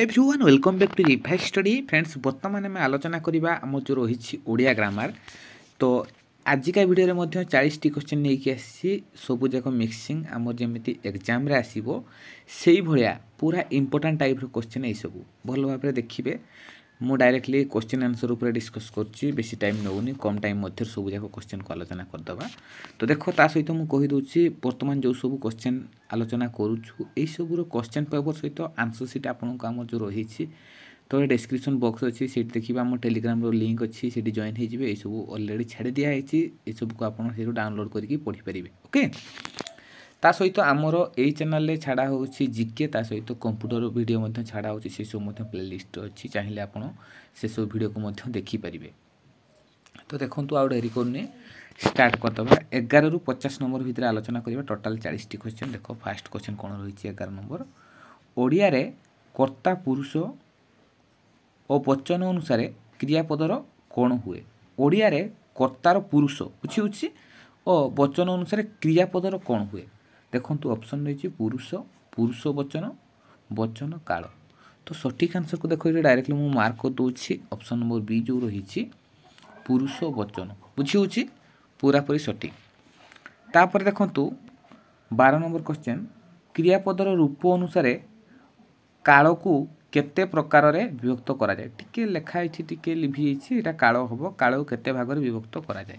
everyone welcome back to revise study friends ବର୍ତ୍ତମାନ ଆମେ ଆଲୋଚନା କରିବା ଆମ ଯେଉଁ ରହିଛି ଓଡ଼ିଆ ଗ୍ରାମାର ତ ଆଜିକା ଭିଡ଼ିଓରେ ମଧ୍ୟ ଚାଳିଶଟି କ୍ୱେଶ୍ଚିନ୍ ନେଇକି ଆସିଛି ସବୁଯାକ ମିକ୍ସିଂ ଆମର ଯେମିତି ଏକ୍ଜାମ୍ରେ ଆସିବ ସେଇଭଳିଆ ପୁରା ଇମ୍ପୋର୍ଟାଣ୍ଟ ଟାଇପ୍ର କ୍ୱେଶ୍ଚିନ୍ ଏଇସବୁ ଭଲ ଭାବରେ ଦେଖିବେ ମୁଁ ଡାଇରେକ୍ଟଲି କୋଶ୍ଚିନ୍ ଆନ୍ସର୍ ଉପରେ ଡିସ୍କସ୍ କରୁଛି ବେଶୀ ଟାଇମ୍ ନେଉନି କମ୍ ଟାଇମ୍ ମଧ୍ୟରେ ସବୁଯାକ କୋଶ୍ଚିନ୍କୁ ଆଲୋଚନା କରିଦେବା ତ ଦେଖ ତା ସହିତ ମୁଁ କହିଦେଉଛି ବର୍ତ୍ତମାନ ଯେଉଁ ସବୁ କୋଶ୍ଚିନ୍ ଆଲୋଚନା କରୁଛୁ ଏହିସବୁର କୋଶ୍ଚିନ୍ ପେପର୍ ସହିତ ଆନ୍ସର୍ ସିଟ୍ ଆପଣଙ୍କୁ ଆମର ଯେଉଁ ରହିଛି ତଳେ ଡେସ୍କ୍ରିପ୍ସନ୍ ବକ୍ସ ଅଛି ସେଇଠି ଦେଖିବେ ଆମ ଟେଲିଗ୍ରାମ୍ର ଲିଙ୍କ୍ ଅଛି ସେଠି ଜଏନ୍ ହୋଇଯିବେ ଏଇସବୁ ଅଲରେଡ଼ି ଛାଡ଼ି ଦିଆହେଇଛି ଏସବୁକୁ ଆପଣ ସେଇଠୁ ଡାଉନଲୋଡ଼୍ କରିକି ପଢ଼ିପାରିବେ ଓକେ ତା ସହିତ ଆମର ଏଇ ଚ୍ୟାନେଲ୍ରେ ଛାଡ଼ା ହେଉଛି ଜିକେ ତା ସହିତ କମ୍ପ୍ୟୁଟର ଭିଡ଼ିଓ ମଧ୍ୟ ଛାଡ଼ା ହେଉଛି ସେସବୁ ମଧ୍ୟ ପ୍ଲେଲିଷ୍ଟ ଅଛି ଚାହିଁଲେ ଆପଣ ସେସବୁ ଭିଡ଼ିଓକୁ ମଧ୍ୟ ଦେଖିପାରିବେ ତ ଦେଖନ୍ତୁ ଆଉ ଡେରି କରୁନି ଷ୍ଟାର୍ଟ କରିଦେବା ଏଗାରରୁ ପଚାଶ ନମ୍ବର ଭିତରେ ଆଲୋଚନା କରିବା ଟୋଟାଲ୍ ଚାଳିଶଟି କ୍ୱେଶ୍ଚନ୍ ଦେଖ ଫାର୍ଷ୍ଟ କ୍ୱେଶ୍ଚନ୍ କ'ଣ ରହିଛି ଏଗାର ନମ୍ବର ଓଡ଼ିଆରେ କର୍ତ୍ତା ପୁରୁଷ ଓ ବଚନ ଅନୁସାରେ କ୍ରିୟାପଦର କ'ଣ ହୁଏ ଓଡ଼ିଆରେ କର୍ତ୍ତାର ପୁରୁଷ ବୁଝି ହେଉଛି ଓ ବଚନ ଅନୁସାରେ କ୍ରିୟାପଦର କ'ଣ ହୁଏ ଦେଖନ୍ତୁ ଅପସନ୍ ରହିଛି ପୁରୁଷ ପୁରୁଷ ବଚନ ବଚନ କାଳ ତ ସଠିକ୍ ଆନ୍ସର୍କୁ ଦେଖ ଏଇଟା ଡାଇରେକ୍ଟଲି ମୁଁ ମାର୍କ କରିଦେଉଛି ଅପସନ୍ ନମ୍ବର ବି ଯେଉଁ ରହିଛି ପୁରୁଷ ବଚନ ବୁଝି ହେଉଛି ପୁରାପୁରି ସଠିକ୍ ତାପରେ ଦେଖନ୍ତୁ ବାର ନମ୍ବର କ୍ୱେଶ୍ଚନ୍ କ୍ରିୟାପଦର ରୂପ ଅନୁସାରେ କାଳକୁ କେତେ ପ୍ରକାରରେ ବିଭକ୍ତ କରାଯାଏ ଟିକେ ଲେଖା ହେଇଛି ଟିକେ ଲିଭି ଯାଇଛି ଏଇଟା କାଳ ହେବ କାଳକୁ କେତେ ଭାଗରେ ବିଭକ୍ତ କରାଯାଏ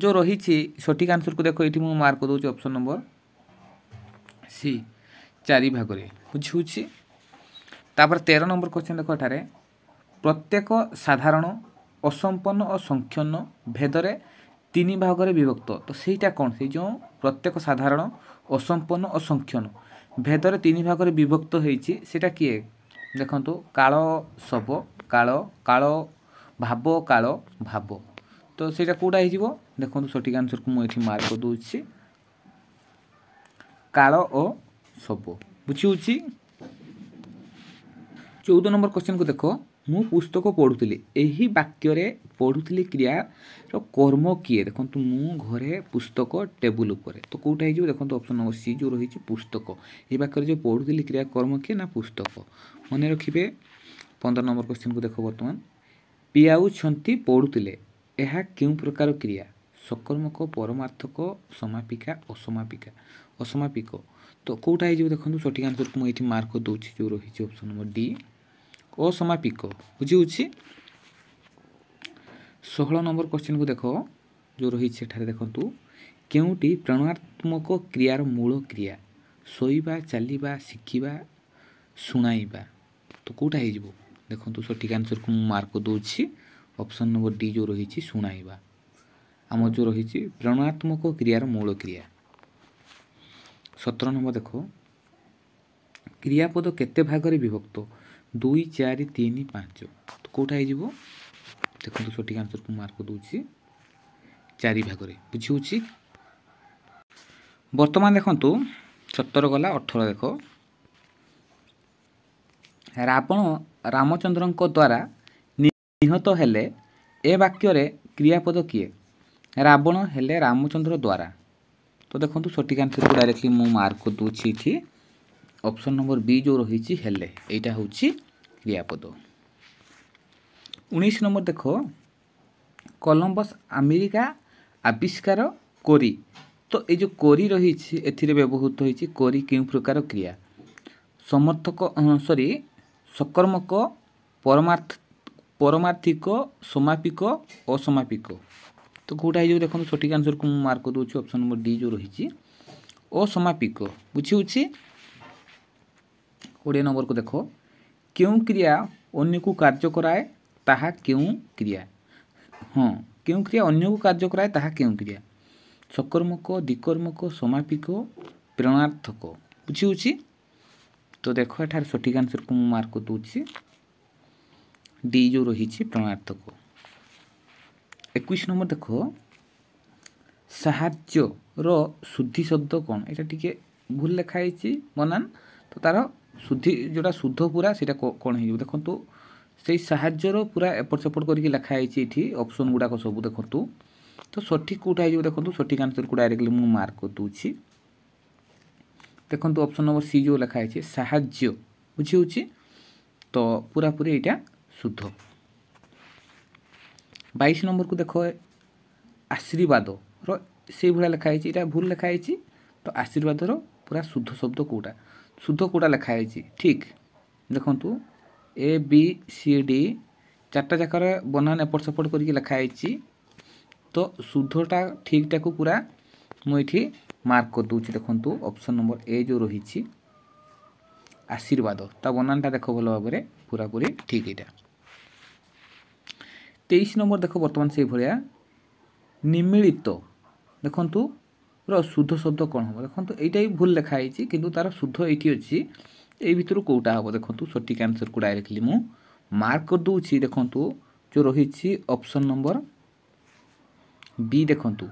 ଯେଉଁ ରହିଛି ସଠିକ୍ ଆନ୍ସର୍କୁ ଦେଖ ଏଇଠି ମୁଁ ମାର୍କ ଦେଉଛି ଅପସନ୍ ନମ୍ବର ସି ଚାରି ଭାଗରେ ବୁଝୁଛି ତାପରେ ତେର ନମ୍ବର କୋଶ୍ଚିନ୍ ଦେଖ ଏଠାରେ ପ୍ରତ୍ୟେକ ସାଧାରଣ ଅସମ୍ପନ୍ନ ଓ ସଂକ୍ଷନ୍ନ ଭେଦରେ ତିନି ଭାଗରେ ବିଭକ୍ତ ତ ସେଇଟା କ'ଣ ସେଇ ଯେଉଁ ପ୍ରତ୍ୟେକ ସାଧାରଣ ଅସମ୍ପନ୍ନ ଓ ସଂକ୍ଷନ ଭେଦରେ ତିନି ଭାଗରେ ବିଭକ୍ତ ହେଇଛି ସେଇଟା କିଏ ଦେଖନ୍ତୁ କାଳ ଶବ କାଳ କାଳ ଭାବ କାଳ ଭାବ ତ ସେଇଟା କେଉଁଟା ହେଇଯିବ ଦେଖନ୍ତୁ ସଠିକ୍ ଆନ୍ସର୍କୁ ମୁଁ ଏଠି ମାର୍କ ଦେଉଛି কাল ও শব বুঝিছি চৌদ নম্বর কোশ্চেনকু দেখ ମୁଁ ପୁସ୍ତକ ପଢ଼ୁଥିଲି ଏହି ବାକ୍ୟରେ ପଢ଼ୁଥିଲି କ୍ରିୟାର କର୍ମ କିଏ ଦେଖନ୍ତୁ ମୁଁ ଘରେ ପୁସ୍ତକ ଟେବୁଲ୍ ଉପରେ ତ କେଉଁଟା ହେଇଯିବ ଦେଖନ୍ତୁ ଅପସନ୍ ନମ୍ବର ସି ଯେଉଁ ରହିଛି ପୁସ୍ତକ ଏହି ବାକ୍ୟରେ ଯେଉଁ ପଢ଼ୁଥିଲି କ୍ରିୟା କର୍ମ କିଏ ନା ପୁସ୍ତକ ମନେ ରଖିବେ ପନ୍ଦର ନମ୍ବର କୋଶ୍ଚିନ୍କୁ ଦେଖ ବର୍ତ୍ତମାନ ପିଆଉଛନ୍ତି ପଢ଼ୁଥିଲେ ଏହା କେଉଁ ପ୍ରକାର କ୍ରିୟା ସକର୍ମକ ପରମାର୍ଥକ ସମାପିକା ଅସମାପିକା ଅସମାପିକ ତ କେଉଁଟା ହେଇଯିବ ଦେଖନ୍ତୁ ସଠିକ୍ ଆନ୍ସର୍କୁ ମୁଁ ଏଇଠି ମାର୍କ ଦେଉଛି ଯେଉଁ ରହିଛି ଅପସନ୍ ନମ୍ବର ଡି ଅସମାପିକ ବୁଝିହେଉଛି ଷୋହଳ ନମ୍ବର କ୍ୱେଶ୍ଚିନ୍କୁ ଦେଖ ଯେଉଁ ରହିଛି ସେଠାରେ ଦେଖନ୍ତୁ କେଉଁଟି ପ୍ରାଣାତ୍ମକ କ୍ରିୟାର ମୂଳ କ୍ରିୟା ଶୋଇବା ଚାଲିବା ଶିଖିବା ଶୁଣାଇବା ତ କେଉଁଟା ହେଇଯିବ ଦେଖନ୍ତୁ ସଠିକ୍ ଆନ୍ସର୍କୁ ମୁଁ ମାର୍କ ଦେଉଛି ଅପସନ୍ ନମ୍ବର ଡି ଯେଉଁ ରହିଛି ଶୁଣାଇବା ଆମ ଯେଉଁ ରହିଛି ପ୍ରେରଣାତ୍ମକ କ୍ରିୟାର ମୂଳ କ୍ରିୟା ସତର ନମ୍ବର ଦେଖ କ୍ରିୟାପଦ କେତେ ଭାଗରେ ବିଭକ୍ତ ଦୁଇ ଚାରି ତିନି ପାଞ୍ଚ କେଉଁଟା ହେଇଯିବ ଦେଖନ୍ତୁ ସଠିକ୍ ଆନ୍ସର୍କୁ ମାର୍କ ଦେଉଛି ଚାରି ଭାଗରେ ବୁଝିହେଉଛି ବର୍ତ୍ତମାନ ଦେଖନ୍ତୁ ସତର ଗଲା ଅଠର ଦେଖ ରାବଣ ରାମଚନ୍ଦ୍ରଙ୍କ ଦ୍ୱାରା ନିହତ ହେଲେ ଏ ବାକ୍ୟରେ କ୍ରିୟାପଦ କିଏ ରାବଣ ହେଲେ ରାମଚନ୍ଦ୍ର ଦ୍ୱାରା ତ ଦେଖନ୍ତୁ ସଠିକ୍ ଆନ୍ସର୍କୁ ଡାଇରେକ୍ଟଲି ମୁଁ ମାର୍କ କରିଦେଉଛି ଏଠି ଅପସନ୍ ନମ୍ବର ବି ଯେଉଁ ରହିଛି ହେଲେ ଏଇଟା ହେଉଛି କ୍ରିୟାପଦ ଉଣେଇଶ ନମ୍ବର ଦେଖ କଲମ୍ବସ୍ ଆମେରିକା ଆବିଷ୍କାର କରି ତ ଏଇ ଯେଉଁ କରି ରହିଛି ଏଥିରେ ବ୍ୟବହୃତ ହୋଇଛି କରି କେଉଁ ପ୍ରକାର କ୍ରିୟା ସମର୍ଥକ ସରି ସକର୍ମକ ପରମାର୍ଥ ପରମାର୍ଥିକ ସମାପିକ ଅସମାପିକ तो कौटा हो देखो सठिक आंसर को मार्क दूसरी अप्सन नंबर डी जो रही असमापिक बुझे कोड़े नंबर को देख क्यों क्रिया अन्य को कार्य कराए ताहा क्यों क्रिया हाँ क्यों क्रिया अन्य को कार्य कराए ताहा क्यों क्रिया सकर्मक दिकर्मक समापिक प्रेरणार्थक बुझी तो देख यठार सठिक आंसर को मार्क दूसरी डी जो रही प्रेरणार्थक একুশ নম্বর দেখ সাহায্যর শুদ্ধি শব্দ কোণ এটা টিকে ভুল লেখা হয়েছি বনান তো তার শুদ্ধি যেটা শুদ্ধ পুরা সেটা কোণ হয়ে যাব দেখুন সেই সাহায্যর পুরা এপট সেপট করিকি লেখা হয়েছি এটি অপশন গুড়াক সবু দেখুন তো সঠিক কোটা হয়ে যাব দেখুন সঠিক আনসর কু ডাইরেক্টলি মু মার্ক করদেছি দেখুন অপশন নম্বর সি যে লেখা হয়েছে সাহায্য বুঝি হচ্ছে তো পুরাপুরি এটা শুদ্ধ বাইশ ନମ୍ବରକୁ ଦେଖ ଆଶୀର୍ବାଦର ସେଇଭଳିଆ ଲେଖା ଏଇଟା ଭୁଲ ଲେଖା ହେଇଛି ତ ଆଶୀର୍ବାଦର ପୁରା ଶୁଦ୍ଧ ଶବ୍ଦ କେଉଁଟା ଶୁଦ୍ଧ କେଉଁଟା ଲେଖା ହେଇଛି ଠିକ୍ ଦେଖନ୍ତୁ ଏ ବି ସି ଡି ଚାରିଟା ଯାକର ବନାନ ଏପଟ ସେପଟ କରିକି ଲେଖା ହେଇଛି ତ ଶୁଦ୍ଧଟା ଠିକ୍ଟାକୁ ପୁରା ମୁଁ ଏଇଠି ମାର୍କ କରିଦେଉଛି ଦେଖନ୍ତୁ ଅପସନ୍ ନମ୍ବର ଏ ଯେଉଁ ରହିଛି ଆଶୀର୍ବାଦ ତା ବନାନଟା ଦେଖ ଭଲ ଭାବରେ ପୁରାପୁରି ଠିକ୍ ଏଇଟା তেইশ নম্বর দেখ বর্তমান সেইভাবে নিমিଳିତ দেখন্তু ର ଶୁଦ୍ଧ ଶବ୍ଦ କ'ଣ ହେବ ଦେଖନ୍ତୁ ଏଇଟା ବି ଭୁଲ ଲେଖା ହେଇଛି କିନ୍ତୁ ତା'ର ଶୁଦ୍ଧ ଏଇଠି ଅଛି ଏଇ ଭିତରୁ କେଉଁଟା ହେବ ଦେଖନ୍ତୁ ସଠିକ୍ ଆନ୍ସର୍କୁ ଡାଇରେକ୍ଟଲି ମୁଁ ମାର୍କ କରିଦେଉଛି ଦେଖନ୍ତୁ ଯେଉଁ ରହିଛି ଅପସନ୍ ନମ୍ବର ବି ଦେଖନ୍ତୁ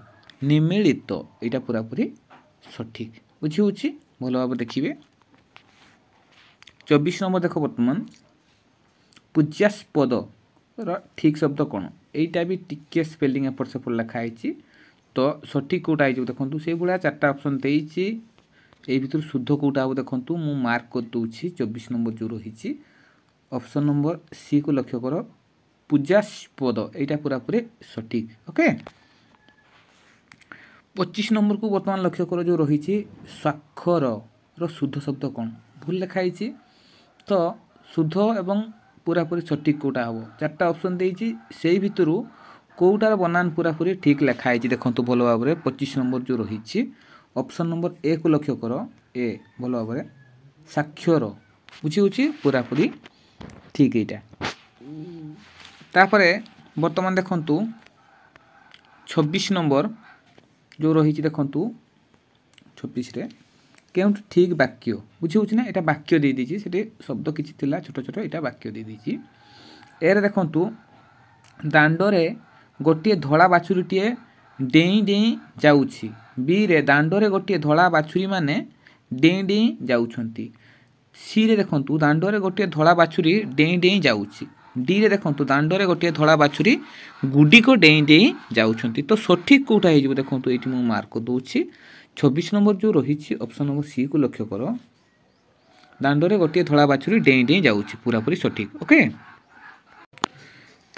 ନିମିଳିତ ଏଇଟା ପୁରାପୁରି ସଠିକ୍ ବୁଝି ହେଉଛି ଭଲ ଭାବରେ ଦେଖିବେ ଚବିଶ ନମ୍ବର ଦେଖ ବର୍ତ୍ତମାନ ପୂଜାସ୍ପଦ ର ଠିକ୍ ଶବ୍ଦ କ'ଣ ଏଇଟା ବି ଟିକେ ସ୍ପେଲିଂ ଏପଟ ସେପଟ ଲେଖା ହେଇଛି ତ ସଠିକ୍ କେଉଁଟା ହେଇଯିବ ଦେଖନ୍ତୁ ସେଇଭଳିଆ ଚାରିଟା ଅପସନ୍ ଦେଇଛି ଏଇ ଭିତରୁ ଶୁଦ୍ଧ କେଉଁଟା ହେବ ଦେଖନ୍ତୁ ମୁଁ ମାର୍କ କରିଦେଉଛି ଚବିଶ ନମ୍ବର ଯେଉଁ ରହିଛି ଅପସନ୍ ନମ୍ବର ସିକୁ ଲକ୍ଷ୍ୟ କର ପୂଜାସ୍ପଦ ଏଇଟା ପୁରାପୁରି ସଠିକ୍ ଓକେ ପଚିଶ ନମ୍ବରକୁ ବର୍ତ୍ତମାନ ଲକ୍ଷ୍ୟ କର ଯେଉଁ ରହିଛି ସ୍ୱାକ୍ଷରର ଶୁଦ୍ଧ ଶବ୍ଦ କ'ଣ ଭୁଲ ଲେଖା ହେଇଛି ତ ଶୁଦ୍ଧ ଏବଂ পুরাপুরি সঠিক কোটা হব চারটা অপশন দিয়েছি সেই ভিতর কোটার বনান পুরাপুরি ঠিক লেখা হয়েছে দেখুন ভালো ভাবে পঁচিশ নম্বর যে রয়েছে অপশন নম্বর এ কু লক্ষ্য কর এ ভালো ভাবে স্বাক্ষর বুঝি হচ্ছে পুরাপুরি ঠিক এইটা তাপরে বর্তমান দেখুন ছবিশ নম্বর যে রয়েছে দেখুন ছবিশে କେଉଁଠି ଠିକ୍ ବାକ୍ୟ ବୁଝିହେଉଛି ନା ଏଇଟା ବାକ୍ୟ ଦେଇଦେଇଛି ସେଠି ଶବ୍ଦ କିଛି ଥିଲା ଛୋଟ ଛୋଟ ଏଇଟା ବାକ୍ୟ ଦେଇଦେଇଛି ଏରେ ଦେଖନ୍ତୁ ଦାଣ୍ଡରେ ଗୋଟିଏ ଧଳା ବାଛୁରୀଟିଏ ଡେଇଁ ଡେଇଁ ଯାଉଛି ବିରେ ଦାଣ୍ଡରେ ଗୋଟିଏ ଧଳା ବାଛୁରୀମାନେ ଡେଇଁ ଡେଇଁ ଯାଉଛନ୍ତି ସିରେ ଦେଖନ୍ତୁ ଦାଣ୍ଡରେ ଗୋଟିଏ ଧଳା ବାଛୁରୀ ଡେଇଁ ଡେଇଁ ଯାଉଛି ଡିରେ ଦେଖନ୍ତୁ ଦାଣ୍ଡରେ ଗୋଟିଏ ଧଳା ବାଛୁରୀ ଗୁଡ଼ିକ ଡେଇଁ ଡେଇଁ ଯାଉଛନ୍ତି ତ ସଠିକ୍ କେଉଁଟା ହେଇଯିବ ଦେଖନ୍ତୁ ଏଇଠି ମୁଁ ମାର୍କ ଦେଉଛି ଛବିଶ ନମ୍ବର ଯେଉଁ ରହିଛି ଅପସନ୍ ନମ୍ବର ସିକୁ ଲକ୍ଷ୍ୟ କର ଦାଣ୍ଡରେ ଗୋଟିଏ ଧଳା ବାଛୁରୀ ଡେଇଁ ଡେଇଁ ଯାଉଛି ପୁରାପୁରି ସଠିକ୍ ଓକେ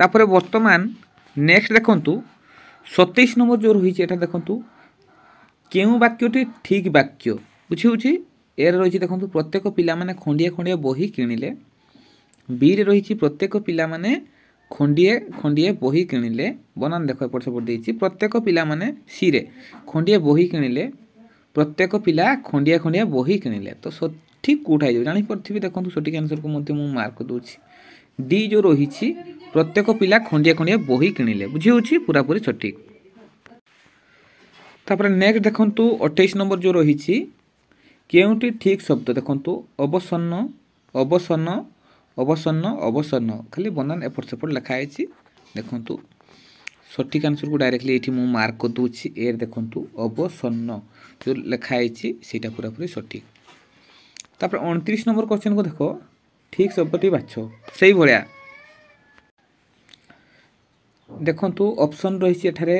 ତାପରେ ବର୍ତ୍ତମାନ ନେକ୍ସଟ ଦେଖନ୍ତୁ ସତେଇଶ ନମ୍ବର ଯେଉଁ ରହିଛି ଏଟା ଦେଖନ୍ତୁ କେଉଁ ବାକ୍ୟଟି ଠିକ୍ ବାକ୍ୟ ବୁଝି ହେଉଛି এর রয়েছে দেখুন প্রত্যেক পিলামানে খণ্ডিয়ে খণ্ডিয়ে বহি কিণিলে বিরে রয়েছে প্রত্যেক পিলামানে খণ্ডিয়ে খণ্ডিয়ে বহি কিণিলে বনান দেখো এপট সেপট দিয়েছি প্রত্যেক পিলামানে সিরে খণ্ডিয়ে বহি কিণিলে প্রত্যেক পিলা খণ্ডিয়া খণ্ডিয়া বহি কিণিলে তো সঠিক কোটা হয়ে জাঁপারি দেখুন সঠিক আনসরকু মধ্যে মু মার্ক দেছি ডি যে রয়েছে প্রত্যেক পিলা খণ্ডিয়া খণ্ডিয়া বহি কিণিলে বুঝি হচ্ছে পুরাপুরি সঠিক তাপরে নেক্সট দেখুন অঠেইশ নম্বর যে রয়েছে কেউটি ঠিক শব্দ দেখুন অবসন্ন অবসন্ন অবসন্ন অবসন্ন খালি বনান এপট সেপট লেখা হয়েছে দেখুন সঠিক আনসরকু ডাইরেক্টলি এটি মু মার্ক করদেছি এর দেখন্তু অবসন্ন যে লেখা হয়েছে সেটা পুরাপুরি সঠিক তারপরে অণত্রিশ নম্বর কোশ্চেনকে দেখ ঠিক শব্দটি বাছ সেইভাবে দেখন্তু অপশন রয়েছে এখানে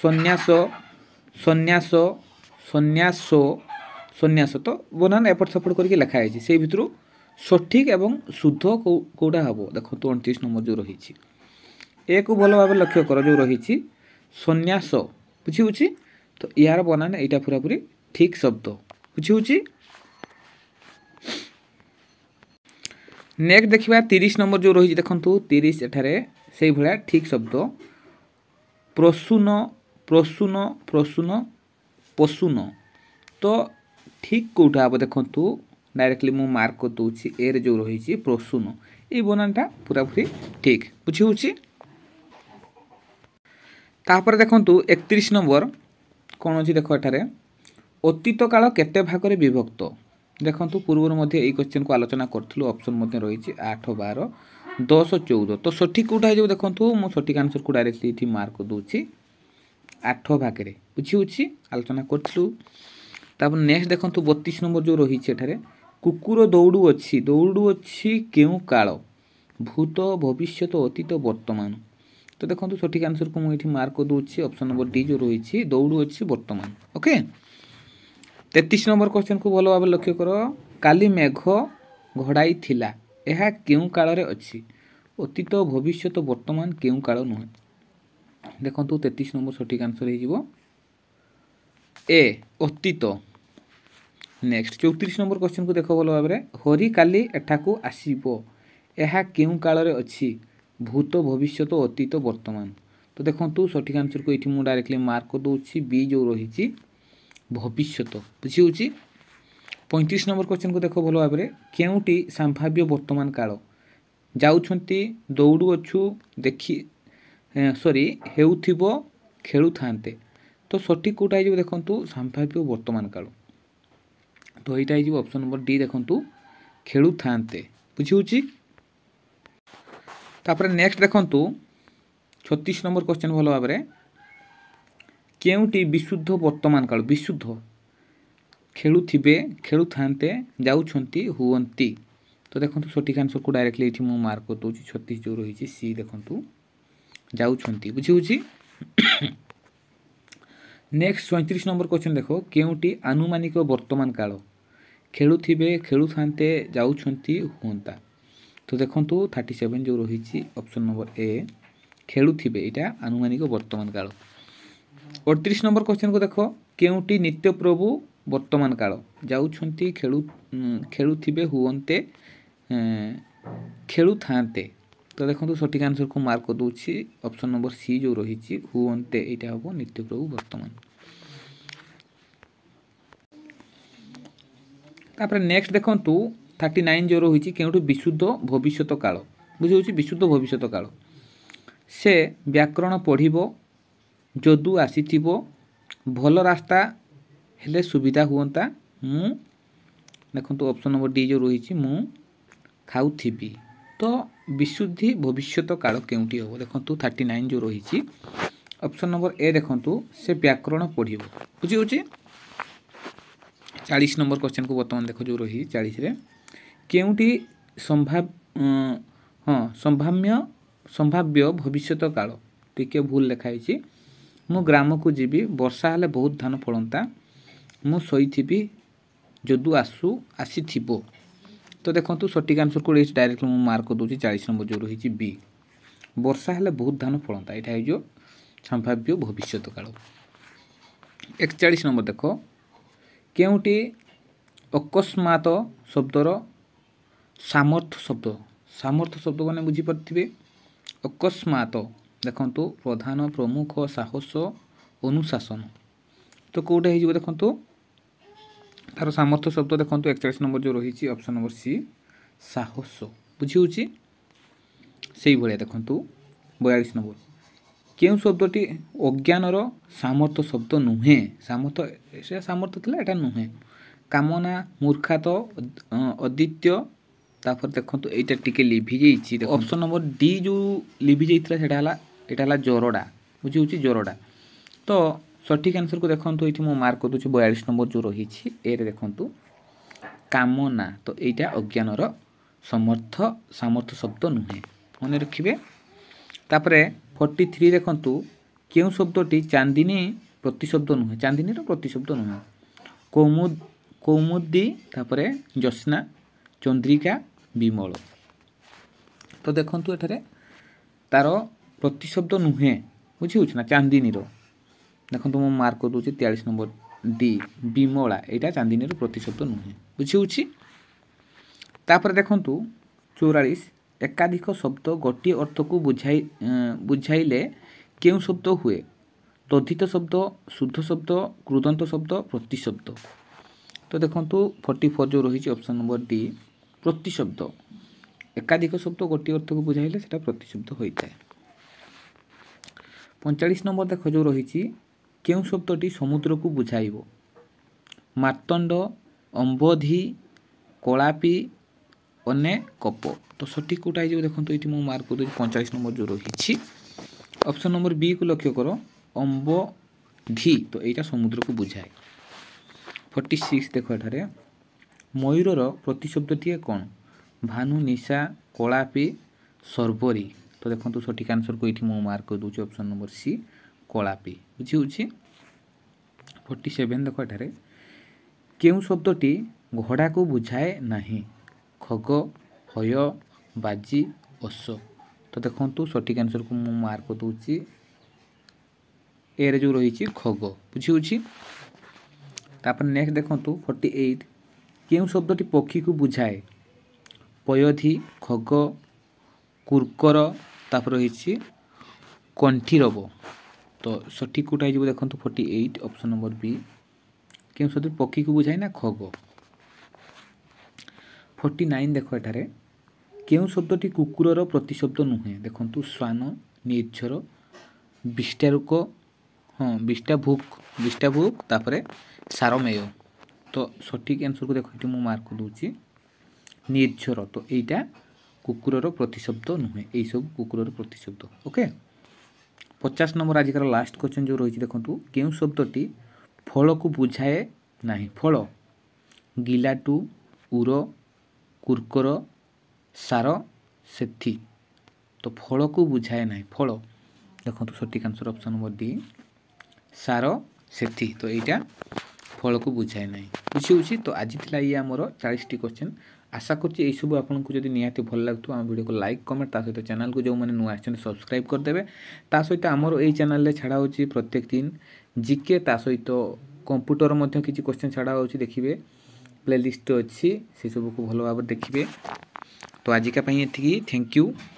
সন্ন্যাস সন্ন্যাস সন্ন্যাস সন্ন্যাস তো বনান এপট সেপট করি লেখা হয়েছে সেই ভিতর সঠিক এবং শুদ্ধ কোটা হব দেখুন অণত্রিশ নম্বর যে রয়েছে ଏକୁ ଭଲ ଭାବେ ଲକ୍ଷ୍ୟ କର ଯେଉଁ ରହିଛି ସନ୍ନ୍ୟାସ ବୁଝିହେଉଛି ତ ଏହାର ବନାନ ଏଇଟା ପୁରାପୁରି ଠିକ୍ ଶବ୍ଦ ବୁଝିହେଉଛି ନେକ୍ସଟ ଦେଖିବା ତିରିଶ ନମ୍ବର ଯେଉଁ ରହିଛି ଦେଖନ୍ତୁ ତିରିଶ ଏଠାରେ ସେଇଭଳିଆ ଠିକ୍ ଶବ୍ଦ ପ୍ରସୂନ ପ୍ରସୂନ ପ୍ରସୂନ ପଶୁନ ତ ଠିକ୍ କେଉଁଟା ହେବ ଦେଖନ୍ତୁ ଡାଇରେକ୍ଟଲି ମୁଁ ମାର୍କ କରିଦେଉଛି ଏରେ ଯେଉଁ ରହିଛି ପ୍ରସୂନ ଏଇ ବନାନଟା ପୁରାପୁରି ଠିକ୍ ବୁଝି ହେଉଛି ତାପରେ ଦେଖନ୍ତୁ ଏକତିରିଶ ନମ୍ବର କ'ଣ ଅଛି ଦେଖ ଏଠାରେ ଅତୀତ କାଳ କେତେ ଭାଗରେ ବିଭକ୍ତ ଦେଖନ୍ତୁ ପୂର୍ବରୁ ମଧ୍ୟ ଏଇ କ୍ୱେଶ୍ଚିନ୍କୁ ଆଲୋଚନା କରିଥିଲୁ ଅପସନ୍ ମଧ୍ୟ ରହିଛି ଆଠ ବାର ଦଶ ଚଉଦ ତ ସଠିକ୍ କେଉଁଟା ହେଇଯିବ ଦେଖନ୍ତୁ ମୁଁ ସଠିକ୍ ଆନ୍ସର୍କୁ ଡାଇରେକ୍ଟ ଏଇଠି ମାର୍କ ଦେଉଛି ଆଠ ଭାଗରେ ବୁଝି ହେଉଛି ଆଲୋଚନା କରିଥିଲୁ ତାପରେ ନେକ୍ସଟ ଦେଖନ୍ତୁ ବତିଶ ନମ୍ବର ଯେଉଁ ରହିଛି ଏଠାରେ କୁକୁର ଦୌଡ଼ୁ ଅଛି ଦୌଡ଼ୁ ଅଛି କେଉଁ କାଳ ଭୂତ ଭବିଷ୍ୟତ ଅତୀତ ବର୍ତ୍ତମାନ তো দেখুন সঠিক আনসরকে মু এটি মার্ক দেছি অপশন নম্বর ডি যে রয়েছে দৌড়ুছি বর্তমান ওকে তেত্রিশ নম্বর কোশ্চেনকু ভালো ভাবে লক্ষ্য কর কালি মেঘ ঘড়াই লা ଏହା କେଉଁ କାଳରେ ଅଛି ଅତୀତ ଭବିଷ୍ୟତ ବର୍ତ୍ତମାନ କେଉଁ କାଳ ନୁହେଁ ଦେଖନ୍ତୁ ତେତିଶ ନମ୍ବର ସଠିକ୍ ଆନ୍ସର୍ ହେଇଯିବ ଏ ଅତୀତ ନେକ୍ସଟ ଚଉତିରିଶ ନମ୍ବର କ୍ୱେଶ୍ଚନକୁ ଦେଖ ଭଲ ଭାବରେ ହରି କାଲି ଏଠାକୁ ଆସିବ ଏହା କେଉଁ କାଳରେ ଅଛି ভূত ভবিষ্যত অতীত বর্ତ୍ତমান তো দেখন্তু সঠিক আনসরকে এটি মু ডাইরেক্টলি মার্ক দেছি বি যে রয়েছে ভবিষ্যত বুঝি হচ্ছে পঁয়ত্রিশ নম্বর কোশ্চেনকে দেখ ভালো ভাবে কেউটি সম্ভাব্য বর্তমান কাল যাচ্ছেন দৌড়ুছু দেখি সরি হেউথিব খেলু থাকে তো সঠিক কোটা হয়ে যাব দেখুন সম্ভাব্য বর্তমান কাল তো এইটা হয়ে যাব অপশন নম্বর ডি দেখুন খেলু থাকে বুঝি হচ্ছে ତାପରେ ନେକ୍ସଟ ଦେଖନ୍ତୁ ଛତିଶ ନମ୍ବର କ୍ୱେଶ୍ଚନ୍ ଭଲ ଭାବରେ କେଉଁଟି ବିଶୁଦ୍ଧ ବର୍ତ୍ତମାନ କାଳ ବିଶୁଦ୍ଧ ଖେଳୁଥିବେ ଖେଳୁଥାନ୍ତେ ଯାଉଛନ୍ତି ହୁଅନ୍ତି ତ ଦେଖନ୍ତୁ ସଠିକ୍ ଆନ୍ସର୍କୁ ଡାଇରେକ୍ଟଲି ଏଠି ମୁଁ ମାର୍କ କରିଦେଉଛି ଛତିଶ ଯେଉଁ ରହିଛି ସି ଦେଖନ୍ତୁ ଯାଉଛନ୍ତି ବୁଝିହେଉଛି ନେକ୍ସଟ ସଇଁତିରିଶ ନମ୍ବର କ୍ୱେଶ୍ଚନ୍ ଦେଖ କେଉଁଟି ଆନୁମାନିକ ବର୍ତ୍ତମାନ କାଳ ଖେଳୁଥିବେ ଖେଳୁଥାନ୍ତେ ଯାଉଛନ୍ତି ହୁଅନ୍ତା তো দেখন্তু থার্টি সেভেন ଯେଉଁ ରହିଛି ଅପସନ୍ ନମ୍ବର ଏ ଖେଳୁଥିବେ ଏଇଟା ଆନୁମାନିକ ବର୍ତ୍ତମାନ କାଳ ଅଠତିରିଶ ନମ୍ବର କ୍ୱେଶ୍ଚନ୍କୁ ଦେଖ କେଉଁଟି ନିତ୍ୟପ୍ରଭୁ ବର୍ତ୍ତମାନ କାଳ ଯାଉଛନ୍ତି ଖେଳୁ ଖେଳୁଥିବେ ହୁଅନ୍ତେ ଖେଳୁଥାନ୍ତେ ତ ଦେଖନ୍ତୁ ସଠିକ୍ ଆନ୍ସର୍କୁ ମାର୍କ କରିଦେଉଛି ଅପସନ୍ ନମ୍ବର ସି ଯେଉଁ ରହିଛି ହୁଅନ୍ତେ ଏଇଟା ହେବ ନିତ୍ୟପ୍ରଭୁ ବର୍ତ୍ତମାନ ତାପରେ ନେକ୍ସଟ ଦେଖନ୍ତୁ থার্টি নাইন জোর হয়েছে কেউঠু বিশুদ্ধ ভবিষ্যত কাল বুঝি বিশুদ্ধ ভবিষ্যত কাল সে ব্যাকরণ পড়িব যদু আসিথিব ভাল রাস্তা হলে সুবিধা হুঁতা মু দেখুন অপশন নম্বর ডি যে রয়েছে মু খাউথিবি তো বিশুদ্ধি ভবিষ্যত কাল কেউটি হব দেখুন থার্টি নাইন যে রয়েছে অপশন নম্বর এ দেখুন সে ব্যাকরণ পড়িব বুঝি হচ্ছে চাশ নম্বর কোশ্চেন কু বর্তমান দেখ যে রয়েছে চাশে କେଉଁଠି ସମ୍ଭାବ୍ୟ ହଁ ସମ୍ଭାବ୍ୟ ସମ୍ଭାବ୍ୟ ଭବିଷ୍ୟତ କାଳ ଟିକେ ଭୁଲ ଲେଖା ହେଇଛି ମୁଁ ଗ୍ରାମକୁ ଯିବି ବର୍ଷା ହେଲେ ବହୁତ ଧାନ ଫଳନ୍ତା ମୁଁ ଶୋଇଥିବି ଯଦୁ ଆସୁ ଆସିଥିବ ତ ଦେଖନ୍ତୁ ସଠିକ୍ ଆନ୍ସର୍ କେଉଁଠି ହେଇଛି ଡାଇରେକ୍ଟ ମୁଁ ମାର୍କ ଦେଉଛି ଚାଳିଶ ନମ୍ବର ଯେଉଁ ରହିଛି ବି ବର୍ଷା ହେଲେ ବହୁତ ଧାନ ଫଳନ୍ତା ଏଇଟା ହେଇଯିବ ସମ୍ଭାବ୍ୟ ଭବିଷ୍ୟତ କାଳ ଏକଚାଳିଶ ନମ୍ବର ଦେଖ କେଉଁଟି ଅକସ୍ମାତ ଶବ୍ଦର ସାମର୍ଥ୍ୟ ଶବ୍ଦ ସାମର୍ଥ୍ୟ ଶବ୍ଦ ମାନେ ବୁଝିପାରୁଥିବେ ଅକସ୍ମାତ ଦେଖନ୍ତୁ ପ୍ରଧାନ ପ୍ରମୁଖ ସାହସ ଅନୁଶାସନ ତ କେଉଁଟା ହେଇଯିବ ଦେଖନ୍ତୁ ତାର ସାମର୍ଥ୍ୟ ଶବ୍ଦ ଦେଖନ୍ତୁ ଏକଚାଳିଶ ନମ୍ବର ଯେଉଁ ରହିଛି ଅପସନ୍ ନମ୍ବର ସି ସାହସ ବୁଝିହେଉଛି ସେଇଭଳିଆ ଦେଖନ୍ତୁ ବୟାଳିଶ ନମ୍ବର କେଉଁ ଶବ୍ଦଟି ଅଜ୍ଞାନର ସାମର୍ଥ୍ୟ ଶବ୍ଦ ନୁହେଁ ସାମର୍ଥ୍ୟ ସେ ସାମର୍ଥ୍ୟ ଥିଲା ଏଇଟା ନୁହେଁ କାମନା ମୂର୍ଖାତ ଅଦିତ୍ୟ তারপরে দেখন্তু এইটা ଟିକେ ଲିଭି ଯାଇଛି ଅପସନ୍ ନମ୍ବର ଡି ଯେଉଁ ଲିଭି ଯାଇଥିଲା ସେଇଟା ହେଲା ଏଇଟା ହେଲା ଜରଡ଼ା ବୁଝି ହେଉଛି ଜରଡ଼ା ତ ସଠିକ୍ ଆନ୍ସର୍କୁ ଦେଖନ୍ତୁ ଏଇଠି ମୁଁ ମାର୍କ କରିଦେଉଛି ବୟାଳିଶ ନମ୍ବର ଯେଉଁ ରହିଛି ଏରେ ଦେଖନ୍ତୁ କାମନା ତ ଏଇଟା ଅଜ୍ଞାନର ସମର୍ଥ ସାମର୍ଥ୍ୟ ଶବ୍ଦ ନୁହେଁ ମନେ ରଖିବେ ତାପରେ ଫର୍ଟି ଥ୍ରୀ ଦେଖନ୍ତୁ କେଉଁ ଶବ୍ଦଟି ଚାନ୍ଦିନୀ ପ୍ରତିଶବ୍ଦ ନୁହେଁ ଚାନ୍ଦିନୀର ପ୍ରତିଶବ୍ଦ ନୁହେଁ କୌମୁଦ କୌମୁଦି ତାପରେ ଜସ୍ନା ଚନ୍ଦ୍ରିକା ବିମଳ ତ ଦେଖନ୍ତୁ ଏଠାରେ ତା'ର ପ୍ରତିଶବ୍ଦ ନୁହେଁ ବୁଝିହେଉଛି ନା ଚାନ୍ଦିନୀର ଦେଖନ୍ତୁ ମୁଁ ମାର୍କ କରିଦେଉଛି ତେୟାଳିଶ ନମ୍ବର ଡି ବିମଳା ଏଇଟା ଚାନ୍ଦିନୀର ପ୍ରତିଶବ୍ଦ ନୁହେଁ ବୁଝିହେଉଛି ତାପରେ ଦେଖନ୍ତୁ ଚଉରାଳିଶ ଏକାଧିକ ଶବ୍ଦ ଗୋଟିଏ ଅର୍ଥକୁ ବୁଝାଇ ବୁଝାଇଲେ କେଉଁ ଶବ୍ଦ ହୁଏ ଦଧିତ ଶବ୍ଦ ଶୁଦ୍ଧ ଶବ୍ଦ କୃଦନ୍ତ ଶବ୍ଦ ପ୍ରତିଶବ୍ଦ ତ ଦେଖନ୍ତୁ ଫର୍ଟି ଫୋର୍ ଯେଉଁ ରହିଛି ଅପସନ୍ ନମ୍ବର ଡି ପ୍ରତିଶବ୍ଦ ଏକାଧିକ ଶବ୍ଦ ଗୋଟିଏ ଅର୍ଥକୁ ବୁଝାଇଲେ ସେଟା ପ୍ରତିଶବ୍ଦ ହୋଇଥାଏ ପଇଁଚାଳିଶ ନମ୍ବର ଦେଖ ଯେଉଁ ରହିଛି କେଉଁ ଶବ୍ଦଟି ସମୁଦ୍ରକୁ ବୁଝାଇବ ମାର୍ତ୍ତଣ୍ଡ ଅମ୍ବଧି କଳାପି ଅନେ କପ ତ ସଠିକ୍ କେଉଁଟା ହେଇଯିବ ଦେଖନ୍ତୁ ଏଇଠି ମୁଁ ମାର୍କ କରିଦେଉଛି ପଇଁଚାଳିଶ ନମ୍ବର ଯେଉଁ ରହିଛି ଅପସନ୍ ନମ୍ବର ବିକୁ ଲକ୍ଷ୍ୟ କର ଅମ୍ବଧି ତ ଏଇଟା ସମୁଦ୍ରକୁ ବୁଝାଏ ଫର୍ଟି ସିକ୍ସ ଦେଖ ଏଠାରେ ମୟୂରର ପ୍ରତିଶବ୍ଦଟିଏ କ'ଣ ଭାନୁ ନିଶା କଳାପି ସର୍ବରୀ ତ ଦେଖନ୍ତୁ ସଠିକ୍ ଆନ୍ସର୍କୁ ଏଇଠି ମୁଁ ମାର୍କ କରିଦେଉଛି ଅପସନ୍ ନମ୍ବର ସି କଳାପି ବୁଝିହେଉଛି ଫୋର୍ଟି ସେଭେନ୍ ଦେଖ ଏଠାରେ କେଉଁ ଶବ୍ଦଟି ଘୋଡ଼ାକୁ ବୁଝାଏ ନାହିଁ ଖଗ ହୟ ବାଜି ଅଶ ତ ଦେଖନ୍ତୁ ସଠିକ୍ ଆନ୍ସର୍କୁ ମୁଁ ମାର୍କ ଦେଉଛି ଏରେ ଯେଉଁ ରହିଛି ଖଗ ବୁଝିହେଉଛି ତାପରେ ନେକ୍ସଟ ଦେଖନ୍ତୁ ଫର୍ଟି ଏଇଟ୍ କେଉଁ ଶବ୍ଦଟି ପକ୍ଷୀକୁ ବୁଝାଏ ପୟଧି ଖଗ କୁର୍କର ତାପରେ ରହିଛି କଣ୍ଠିରବ ତ ସଠିକ୍ କେଉଁଟା ହେଇଯିବ ଦେଖନ୍ତୁ forty eight option number B କେଉଁ ଶବ୍ଦ ପକ୍ଷୀକୁ ବୁଝାଏ ନା ଖଗ ଫର୍ଟି ନାଇନ୍ ଦେଖ ଏଠାରେ କେଉଁ ଶବ୍ଦଟି କୁକୁରର ପ୍ରତିଶବ୍ଦ ନୁହେଁ ଦେଖନ୍ତୁ ଶ୍ୱାନ ନିର୍ଝର ବିଷ୍ଟାରୁକ ହଁ ବିଷ୍ଟାଭୁକ୍ ବିଷ୍ଟାଭୁକ୍ ତାପରେ ସାରମେୟ তো সঠিক আনসরকে দেখো এটি মু মার্ক দেছি নির্ঝর তো এইটা কুকুরর প্রতিশব্দ নুহে এইসব কুকুরর প্রতিশব্দ ওকে পচাশ নম্বর আজকাল লাস্ট কোশ্চেন যে রয়েছে দেখুন কেউ শব্দটি ফলকু বুঝায়ে না ফল গিলাটু উর কুর্কর সার সেথি তো ফলকু বুঝায়ে না ফল দেখুন সঠিক আনসর অপশন নম্বর ডি সার সেথি তো এইটা ଫଳକୁ ବୁଝାଏ ନାହିଁ ହେଉଛି ତ ଆଜି ଥିଲା ଇଏ ଆମର ଚାଳିଶଟି କ୍ୱେଶ୍ଚନ୍ ଆଶା କରୁଛି ଏଇସବୁ ଆପଣଙ୍କୁ ଯଦି ନିହାତି ଭଲ ଲାଗୁଥିବ ଆମ ଭିଡ଼ିଓକୁ ଲାଇକ୍ କମେଣ୍ଟ ତା ସହିତ ଚ୍ୟାନେଲକୁ ଯେଉଁମାନେ ନୂଆ ଆସିଛନ୍ତି ସବସ୍କ୍ରାଇବ୍ କରିଦେବେ ତା ସହିତ ଆମର ଏଇ ଚ୍ୟାନେଲରେ ଛାଡ଼ା ହେଉଛି ପ୍ରତ୍ୟେକ ଦିନ ଜିକେ ତା ସହିତ କମ୍ପ୍ୟୁଟର ମଧ୍ୟ କିଛି କ୍ୱେଶ୍ଚନ୍ ଛାଡ଼ା ହେଉଛି ଦେଖିବେ ପ୍ଲେଲିଷ୍ଟ ଅଛି ସେସବୁକୁ ଭଲ ଭାବରେ ଦେଖିବେ ତ ଆଜିକା ପାଇଁ ଏତିକି ଥ୍ୟାଙ୍କ ୟୁ